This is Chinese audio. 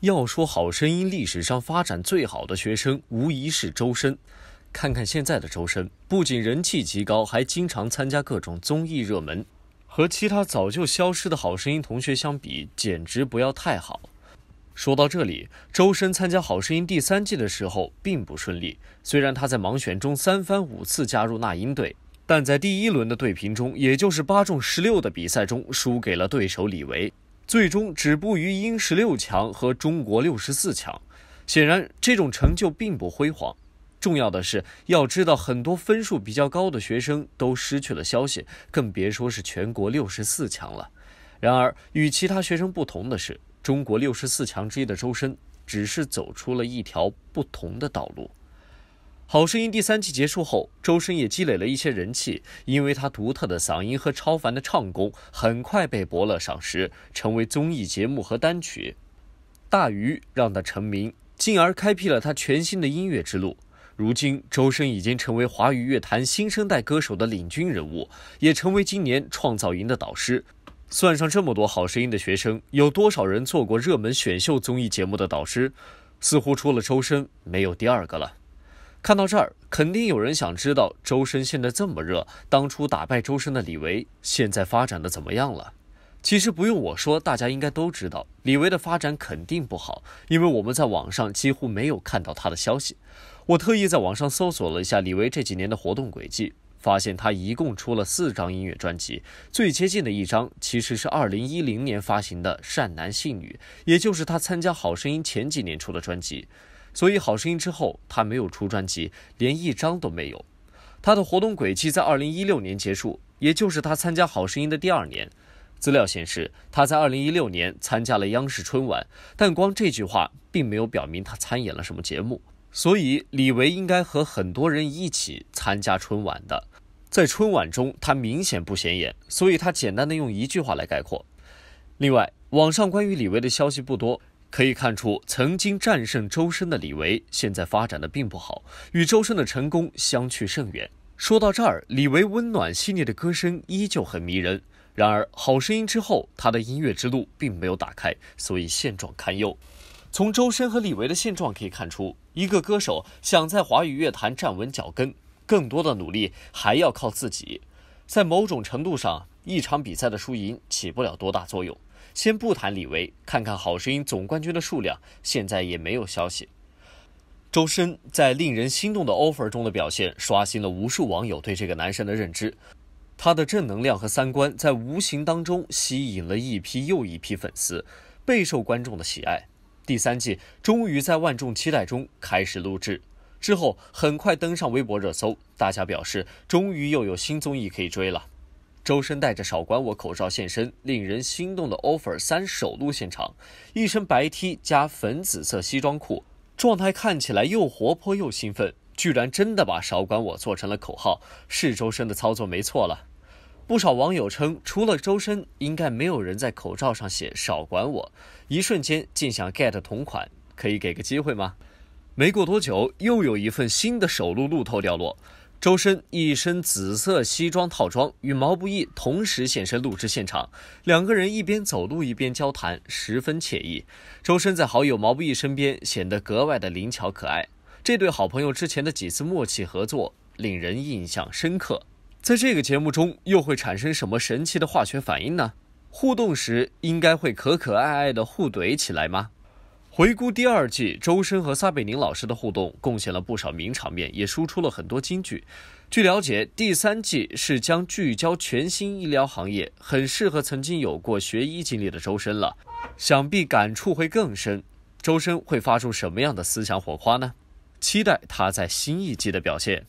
要说好声音历史上发展最好的学生，无疑是周深。看看现在的周深，不仅人气极高，还经常参加各种综艺热门。和其他早就消失的好声音同学相比，简直不要太好。说到这里，周深参加好声音第三季的时候并不顺利。虽然他在盲选中三番五次加入那英队，但在第一轮的对评中，也就是八中十六的比赛中，输给了对手李维。最终止步于英十六强和中国六十四强，显然这种成就并不辉煌。重要的是要知道，很多分数比较高的学生都失去了消息，更别说是全国六十四强了。然而，与其他学生不同的是，中国六十四强之一的周深只是走出了一条不同的道路。《好声音》第三季结束后，周深也积累了一些人气，因为他独特的嗓音和超凡的唱功，很快被伯乐赏识，成为综艺节目和单曲。大鱼让他成名，进而开辟了他全新的音乐之路。如今，周深已经成为华语乐坛新生代歌手的领军人物，也成为今年《创造营》的导师。算上这么多《好声音》的学生，有多少人做过热门选秀综艺节目的导师？似乎除了周深，没有第二个了。看到这儿，肯定有人想知道周深现在这么热，当初打败周深的李维现在发展的怎么样了？其实不用我说，大家应该都知道李维的发展肯定不好，因为我们在网上几乎没有看到他的消息。我特意在网上搜索了一下李维这几年的活动轨迹，发现他一共出了四张音乐专辑，最接近的一张其实是2010年发行的《善男信女》，也就是他参加《好声音》前几年出的专辑。所以《好声音》之后，他没有出专辑，连一张都没有。他的活动轨迹在二零一六年结束，也就是他参加《好声音》的第二年。资料显示，他在二零一六年参加了央视春晚，但光这句话并没有表明他参演了什么节目。所以李维应该和很多人一起参加春晚的。在春晚中，他明显不显眼，所以他简单的用一句话来概括。另外，网上关于李维的消息不多。可以看出，曾经战胜周深的李维，现在发展的并不好，与周深的成功相去甚远。说到这儿，李维温暖细腻的歌声依旧很迷人。然而，好声音之后，他的音乐之路并没有打开，所以现状堪忧。从周深和李维的现状可以看出，一个歌手想在华语乐坛站稳脚跟，更多的努力还要靠自己。在某种程度上，一场比赛的输赢起不了多大作用。先不谈李维，看看《好声音》总冠军的数量，现在也没有消息。周深在令人心动的 offer 中的表现，刷新了无数网友对这个男神的认知。他的正能量和三观，在无形当中吸引了一批又一批粉丝，备受观众的喜爱。第三季终于在万众期待中开始录制，之后很快登上微博热搜，大家表示终于又有新综艺可以追了。周深戴着“少管我”口罩现身，令人心动的 offer 三首露现场，一身白 T 加粉紫色西装裤，状态看起来又活泼又兴奋，居然真的把“少管我”做成了口号，是周深的操作没错了。不少网友称，除了周深，应该没有人在口罩上写“少管我”。一瞬间竟想 get 同款，可以给个机会吗？没过多久，又有一份新的首露路透掉落。周深一身紫色西装套装与毛不易同时现身录制现场，两个人一边走路一边交谈，十分惬意。周深在好友毛不易身边显得格外的灵巧可爱，这对好朋友之前的几次默契合作令人印象深刻。在这个节目中又会产生什么神奇的化学反应呢？互动时应该会可可爱爱的互怼起来吗？回顾第二季，周深和撒贝宁老师的互动贡献了不少名场面，也输出了很多金句。据了解，第三季是将聚焦全新医疗行业，很适合曾经有过学医经历的周深了，想必感触会更深。周深会发出什么样的思想火花呢？期待他在新一季的表现。